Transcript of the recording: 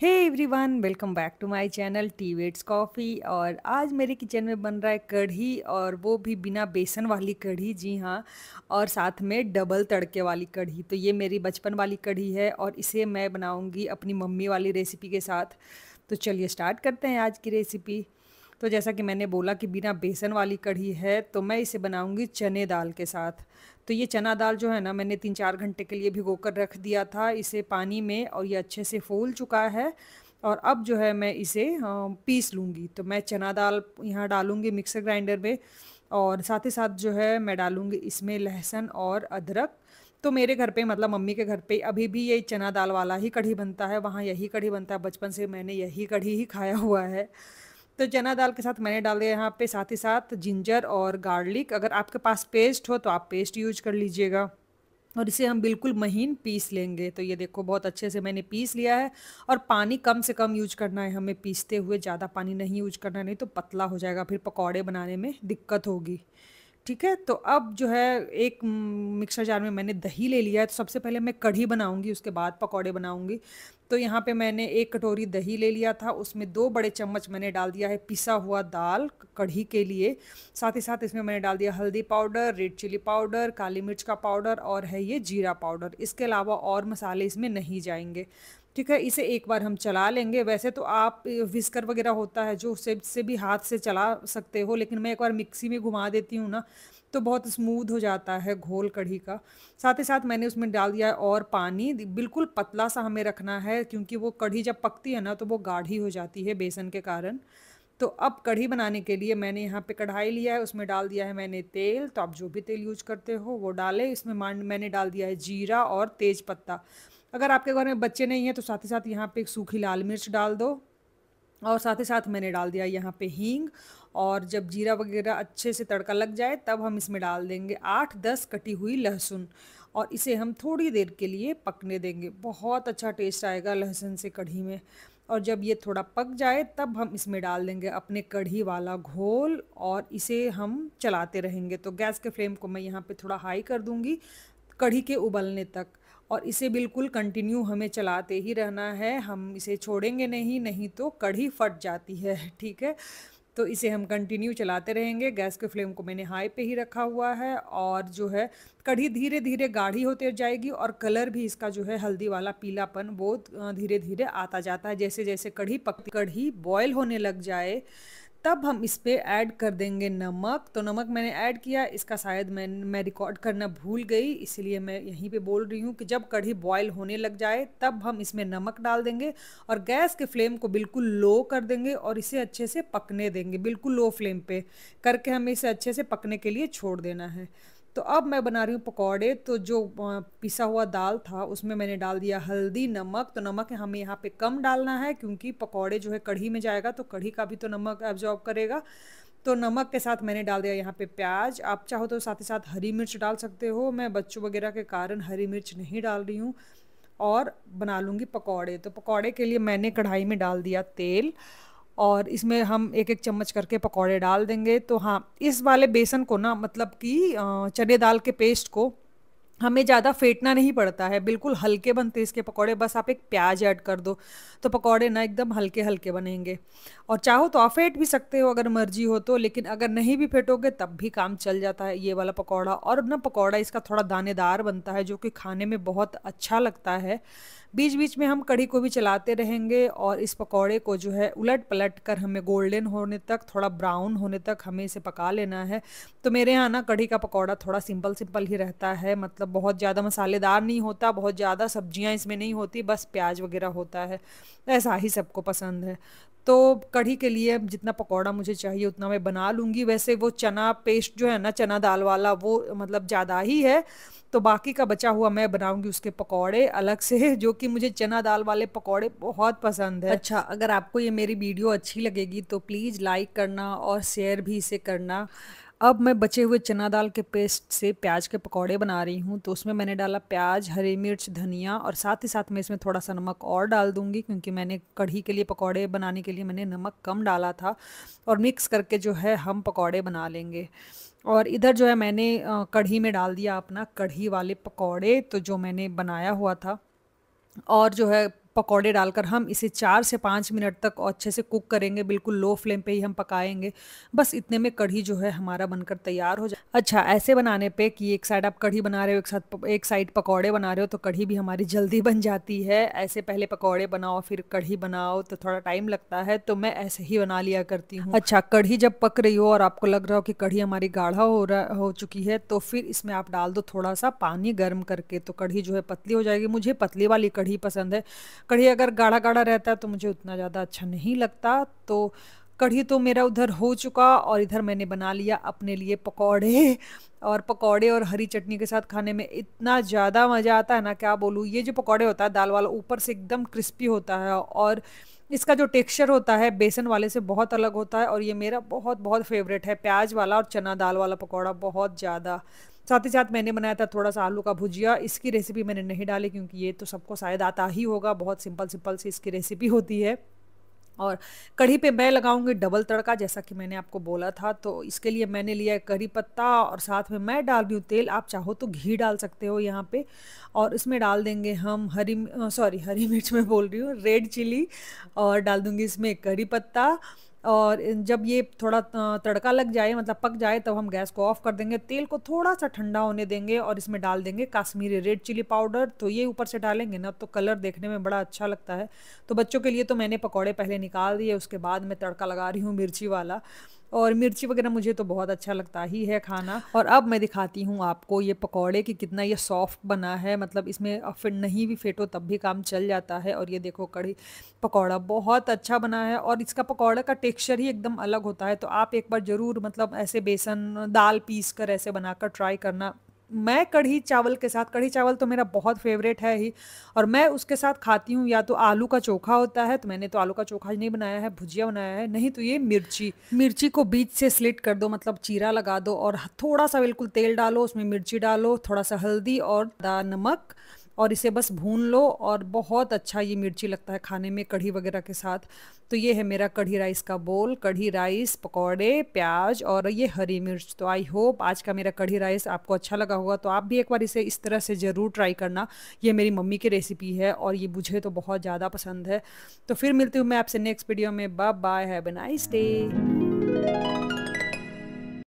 hey everyone welcome back to my channel tea waits coffee और आज मेरे kitchen में बन रहा है कढ़ी और वो भी बिना बेसन वाली कढ़ी जी हाँ और साथ में डबल तड़के वाली कढ़ी तो ये मेरी बचपन वाली कढ़ी है और इसे मैं बनाऊंगी अपनी मम्मी वाली रेसिपी के साथ तो चलिए स्टार्ट करते हैं आज की रेसिपी तो जैसा कि मैंने बोला कि बिना बेसन वाली कढ़ी है तो मैं इसे बनाऊँगी चने दाल के साथ तो ये चना दाल जो है ना मैंने तीन चार घंटे के लिए भिगो कर रख दिया था इसे पानी में और ये अच्छे से फूल चुका है और अब जो है मैं इसे पीस लूँगी तो मैं चना दाल यहाँ डालूँगी मिक्सर ग्राइंडर में और साथ ही साथ जो है मैं डालूँगी इसमें लहसुन और अदरक तो मेरे घर पे मतलब मम्मी के घर पे अभी भी ये चना दाल वाला ही कढ़ी बनता है वहाँ यही कढ़ी बनता है बचपन से मैंने यही कढ़ी ही खाया हुआ है तो चना दाल के साथ मैंने डाल दिया यहाँ पे साथ ही साथ जिंजर और गार्लिक अगर आपके पास पेस्ट हो तो आप पेस्ट यूज कर लीजिएगा और इसे हम बिल्कुल महीन पीस लेंगे तो ये देखो बहुत अच्छे से मैंने पीस लिया है और पानी कम से कम यूज करना है हमें पीसते हुए ज़्यादा पानी नहीं यूज करना नहीं तो पतला हो जाएगा फिर पकौड़े बनाने में दिक्कत होगी ठीक है तो अब जो है एक मिक्सर जार में मैंने दही ले लिया है तो सबसे पहले मैं कढ़ी बनाऊंगी उसके बाद पकौड़े बनाऊंगी तो यहाँ पे मैंने एक कटोरी दही ले लिया था उसमें दो बड़े चम्मच मैंने डाल दिया है पिसा हुआ दाल कढ़ी के लिए साथ ही साथ इसमें मैंने डाल दिया हल्दी पाउडर रेड चिली पाउडर काली मिर्च का पाउडर और है ये जीरा पाउडर इसके अलावा और मसाले इसमें नहीं जाएंगे ठीक है इसे एक बार हम चला लेंगे वैसे तो आप विस्कर वगैरह होता है जो उससे से भी हाथ से चला सकते हो लेकिन मैं एक बार मिक्सी में घुमा देती हूँ ना तो बहुत स्मूथ हो जाता है घोल कढ़ी का साथ ही साथ मैंने उसमें डाल दिया है और पानी बिल्कुल पतला सा हमें रखना है क्योंकि वो कढ़ी जब पकती है ना तो वो गाढ़ी हो जाती है बेसन के कारण तो अब कढ़ी बनाने के लिए मैंने यहाँ पे कढ़ाई लिया है उसमें डाल दिया है मैंने तेल तो आप जो भी तेल यूज करते हो वो डालें इसमें मैंने डाल दिया है जीरा और तेज पत्ता अगर आपके घर में बच्चे नहीं हैं तो साथ ही साथ यहाँ पे एक सूखी लाल मिर्च डाल दो और साथ ही साथ मैंने डाल दिया यहाँ पे हींग और जब जीरा वगैरह अच्छे से तड़का लग जाए तब हम इसमें डाल देंगे आठ दस कटी हुई लहसुन और इसे हम थोड़ी देर के लिए पकने देंगे बहुत अच्छा टेस्ट आएगा लहसुन से कढ़ी में और जब ये थोड़ा पक जाए तब हम इसमें डाल देंगे अपने कढ़ी वाला घोल और इसे हम चलाते रहेंगे तो गैस के फ्लेम को मैं यहाँ पे थोड़ा हाई कर दूँगी कढ़ी के उबलने तक और इसे बिल्कुल कंटिन्यू हमें चलाते ही रहना है हम इसे छोड़ेंगे नहीं नहीं तो कढ़ी फट जाती है ठीक है तो इसे हम कंटिन्यू चलाते रहेंगे गैस के फ्लेम को मैंने हाई पे ही रखा हुआ है और जो है कढ़ी धीरे धीरे गाढ़ी होती जाएगी और कलर भी इसका जो है हल्दी वाला पीलापन वो धीरे धीरे आता जाता है जैसे जैसे कढ़ी पक कढ़ी बॉयल होने लग जाए तब हम इस पर ऐड कर देंगे नमक तो नमक मैंने ऐड किया इसका शायद मैं मैं रिकॉर्ड करना भूल गई इसलिए मैं यहीं पे बोल रही हूँ कि जब कढ़ी बॉयल होने लग जाए तब हम इसमें नमक डाल देंगे और गैस के फ्लेम को बिल्कुल लो कर देंगे और इसे अच्छे से पकने देंगे बिल्कुल लो फ्लेम पर करके हमें इसे अच्छे से पकने के लिए छोड़ देना है तो अब मैं बना रही हूँ पकौड़े तो जो पिसा हुआ दाल था उसमें मैंने डाल दिया हल्दी नमक तो नमक हमें यहाँ पे कम डालना है क्योंकि पकौड़े जो है कढ़ी में जाएगा तो कढ़ी का भी तो नमक एब्जॉर्ब करेगा तो नमक के साथ मैंने डाल दिया यहाँ पे प्याज आप चाहो तो साथ ही साथ हरी मिर्च डाल सकते हो मैं बच्चों वगैरह के कारण हरी मिर्च नहीं डाल रही हूँ और बना लूँगी पकौड़े तो पकौड़े के लिए मैंने कढ़ाई में डाल दिया तेल और इसमें हम एक एक चम्मच करके पकौड़े डाल देंगे तो हाँ इस वाले बेसन को ना मतलब कि चने दाल के पेस्ट को हमें ज़्यादा फेंटना नहीं पड़ता है बिल्कुल हल्के बनते हैं इसके पकौड़े बस आप एक प्याज ऐड कर दो तो पकौड़े ना एकदम हल्के हल्के बनेंगे और चाहो तो आप फेंट भी सकते हो अगर मर्जी हो तो लेकिन अगर नहीं भी फेंटोगे तब भी काम चल जाता है ये वाला पकौड़ा और ना पकौड़ा इसका थोड़ा दानेदार बनता है जो कि खाने में बहुत अच्छा लगता है बीच बीच में हम कड़ी को भी चलाते रहेंगे और इस पकौड़े को जो है उलट पलट कर हमें गोल्डन होने तक थोड़ा ब्राउन होने तक हमें इसे पका लेना है तो मेरे यहाँ ना कड़ी का पकौड़ा थोड़ा सिंपल सिंपल ही रहता है मतलब बहुत ज़्यादा मसालेदार नहीं होता बहुत ज़्यादा सब्जियाँ इसमें नहीं होती बस प्याज वगैरह होता है ऐसा ही सबको पसंद है तो कढ़ी के लिए जितना पकौड़ा मुझे चाहिए उतना मैं बना लूँगी वैसे वो चना पेस्ट जो है ना चना दाल वाला वो मतलब ज़्यादा ही है तो बाकी का बचा हुआ मैं बनाऊंगी उसके पकौड़े अलग से जो कि मुझे चना दाल वाले पकौड़े बहुत पसंद है अच्छा अगर आपको ये मेरी वीडियो अच्छी लगेगी तो प्लीज़ लाइक करना और शेयर भी इसे करना अब मैं बचे हुए चना दाल के पेस्ट से प्याज के पकौड़े बना रही हूँ तो उसमें मैंने डाला प्याज हरी मिर्च धनिया और साथ ही साथ मैं इसमें थोड़ा सा नमक और डाल दूँगी क्योंकि मैंने कढ़ी के लिए पकौड़े बनाने के लिए मैंने नमक कम डाला था और मिक्स करके जो है हम पकौड़े बना लेंगे और इधर जो है मैंने कढ़ी में डाल दिया अपना कढ़ी वाले पकौड़े तो जो मैंने बनाया हुआ था और जो है पकौड़े डालकर हम इसे चार से पाँच मिनट तक अच्छे से कुक करेंगे बिल्कुल लो फ्लेम पे ही हम पकाएंगे बस इतने में कढ़ी जो है हमारा बनकर तैयार हो जाए अच्छा ऐसे बनाने पे कि एक साइड आप कढ़ी बना रहे हो एक साथ एक साइड पकौड़े बना रहे हो तो कढ़ी भी हमारी जल्दी बन जाती है ऐसे पहले पकौड़े बनाओ फिर कढ़ी बनाओ तो थोड़ा टाइम लगता है तो मैं ऐसे ही बना लिया करती हूँ अच्छा कढ़ी जब पक रही हो और आपको लग रहा हो कि कढ़ी हमारी गाढ़ा हो रहा हो चुकी है तो फिर इसमें आप डाल दो थोड़ा सा पानी गर्म करके तो कढ़ी जो है पतली हो जाएगी मुझे पतली वाली कढ़ी पसंद है कढ़ी अगर गाढ़ा गाढ़ा रहता है तो मुझे उतना ज़्यादा अच्छा नहीं लगता तो कढ़ी तो मेरा उधर हो चुका और इधर मैंने बना लिया अपने लिए पकौड़े और पकौड़े और हरी चटनी के साथ खाने में इतना ज़्यादा मज़ा आता है ना क्या बोलूँ ये जो पकौड़े होता है दाल वाला ऊपर से एकदम क्रिस्पी होता है और इसका जो टेक्सचर होता है बेसन वाले से बहुत अलग होता है और ये मेरा बहुत बहुत फेवरेट है प्याज वाला और चना दाल वाला पकौड़ा बहुत ज़्यादा साथ ही साथ मैंने बनाया था थोड़ा सा आलू का भुजिया इसकी रेसिपी मैंने नहीं डाली क्योंकि ये तो सबको शायद आता ही होगा बहुत सिंपल सिंपल सी इसकी रेसिपी होती है और कढ़ी पे मैं लगाऊंगी डबल तड़का जैसा कि मैंने आपको बोला था तो इसके लिए मैंने लिया है करी पत्ता और साथ में मैं डाल रही हूँ तेल आप चाहो तो घी डाल सकते हो यहाँ पे और इसमें डाल देंगे हम हरी सॉरी हरी मिर्च में बोल रही हूँ रेड चिली और डाल दूँगी इसमें करी पत्ता और जब ये थोड़ा तड़का लग जाए मतलब पक जाए तब तो हम गैस को ऑफ कर देंगे तेल को थोड़ा सा ठंडा होने देंगे और इसमें डाल देंगे काश्मीरी रेड चिली पाउडर तो ये ऊपर से डालेंगे ना तो कलर देखने में बड़ा अच्छा लगता है तो बच्चों के लिए तो मैंने पकौड़े पहले निकाल दिए उसके बाद मैं तड़का लगा रही हूँ मिर्ची वाला और मिर्ची वगैरह मुझे तो बहुत अच्छा लगता ही है खाना और अब मैं दिखाती हूँ आपको ये पकौड़े कि कितना ये सॉफ्ट बना है मतलब इसमें फिर नहीं भी फेटो तब भी काम चल जाता है और ये देखो कड़ी पकौड़ा बहुत अच्छा बना है और इसका पकौड़ा का टेक्सचर ही एकदम अलग होता है तो आप एक बार ज़रूर मतलब ऐसे बेसन दाल पीस कर ऐसे बनाकर ट्राई करना मैं कढ़ी चावल के साथ कढ़ी चावल तो मेरा बहुत फेवरेट है ही और मैं उसके साथ खाती हूँ या तो आलू का चोखा होता है तो मैंने तो आलू का चोखा नहीं बनाया है भुजिया बनाया है नहीं तो ये मिर्ची मिर्ची को बीच से स्लिट कर दो मतलब चीरा लगा दो और थोड़ा सा बिल्कुल तेल डालो उसमें मिर्ची डालो थोड़ा सा हल्दी और नमक और इसे बस भून लो और बहुत अच्छा ये मिर्ची लगता है खाने में कढ़ी वगैरह के साथ तो ये है मेरा कढ़ी राइस का बोल कढ़ी राइस पकौड़े प्याज और ये हरी मिर्च तो आई होप आज का मेरा कढ़ी राइस आपको अच्छा लगा होगा तो आप भी एक बार इसे इस तरह से ज़रूर ट्राई करना ये मेरी मम्मी की रेसिपी है और ये मुझे तो बहुत ज़्यादा पसंद है तो फिर मिलती हूँ मैं आपसे नेक्स्ट वीडियो में bye bye have a nice day